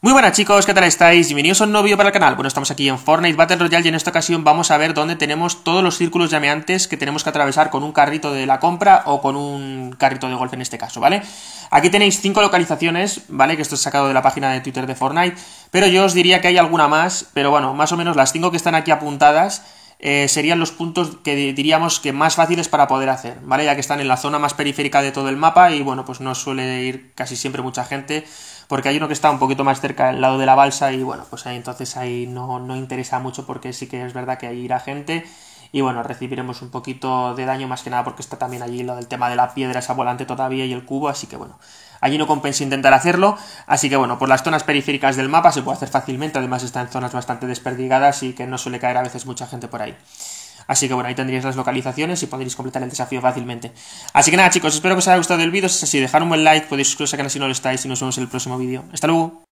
Muy buenas chicos, ¿qué tal estáis? Bienvenidos a un nuevo para el canal. Bueno, estamos aquí en Fortnite Battle Royale y en esta ocasión vamos a ver dónde tenemos todos los círculos llameantes que tenemos que atravesar con un carrito de la compra o con un carrito de golf en este caso, ¿vale? Aquí tenéis cinco localizaciones, ¿vale? Que esto es sacado de la página de Twitter de Fortnite, pero yo os diría que hay alguna más, pero bueno, más o menos las cinco que están aquí apuntadas eh, serían los puntos que diríamos que más fáciles para poder hacer, ¿vale? Ya que están en la zona más periférica de todo el mapa y bueno, pues no suele ir casi siempre mucha gente, porque hay uno que está un poquito más cerca al lado de la balsa y bueno, pues entonces ahí no, no interesa mucho porque sí que es verdad que ir a gente y bueno, recibiremos un poquito de daño más que nada porque está también allí lo del tema de la piedra esa volante todavía y el cubo, así que bueno, allí no compensa intentar hacerlo, así que bueno, por las zonas periféricas del mapa se puede hacer fácilmente, además está en zonas bastante desperdigadas y que no suele caer a veces mucha gente por ahí. Así que bueno, ahí tendríais las localizaciones y podréis completar el desafío fácilmente. Así que nada chicos, espero que os haya gustado el vídeo, si es así, dejar un buen like, podéis suscribiros a canal si no lo estáis y nos vemos en el próximo vídeo. ¡Hasta luego!